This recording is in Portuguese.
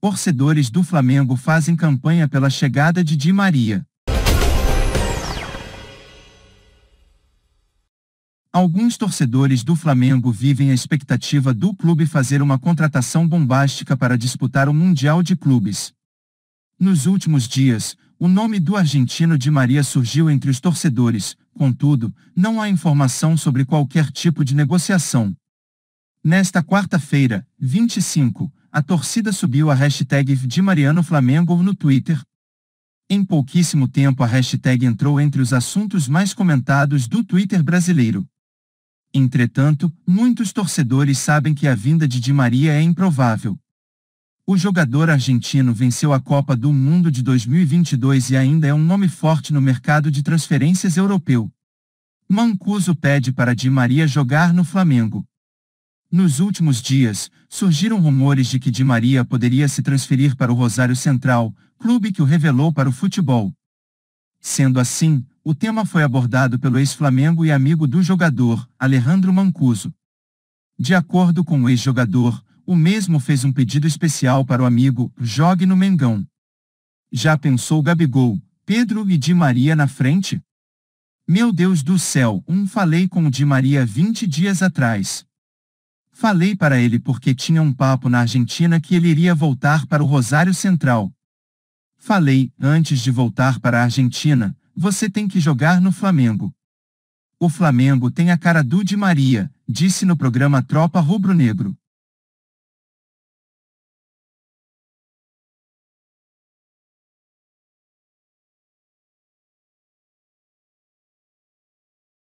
torcedores do Flamengo fazem campanha pela chegada de Di Maria. Alguns torcedores do Flamengo vivem a expectativa do clube fazer uma contratação bombástica para disputar o Mundial de Clubes. Nos últimos dias, o nome do argentino Di Maria surgiu entre os torcedores, contudo, não há informação sobre qualquer tipo de negociação. Nesta quarta-feira, 25, a torcida subiu a hashtag de Mariano Flamengo no Twitter. Em pouquíssimo tempo a hashtag entrou entre os assuntos mais comentados do Twitter brasileiro. Entretanto, muitos torcedores sabem que a vinda de Di Maria é improvável. O jogador argentino venceu a Copa do Mundo de 2022 e ainda é um nome forte no mercado de transferências europeu. Mancuso pede para Di Maria jogar no Flamengo. Nos últimos dias, surgiram rumores de que Di Maria poderia se transferir para o Rosário Central, clube que o revelou para o futebol. Sendo assim, o tema foi abordado pelo ex-Flamengo e amigo do jogador, Alejandro Mancuso. De acordo com o ex-jogador, o mesmo fez um pedido especial para o amigo, jogue no Mengão. Já pensou Gabigol, Pedro e Di Maria na frente? Meu Deus do céu, um falei com o Di Maria 20 dias atrás. Falei para ele porque tinha um papo na Argentina que ele iria voltar para o Rosário Central. Falei, antes de voltar para a Argentina, você tem que jogar no Flamengo. O Flamengo tem a cara do Di Maria, disse no programa Tropa Rubro Negro.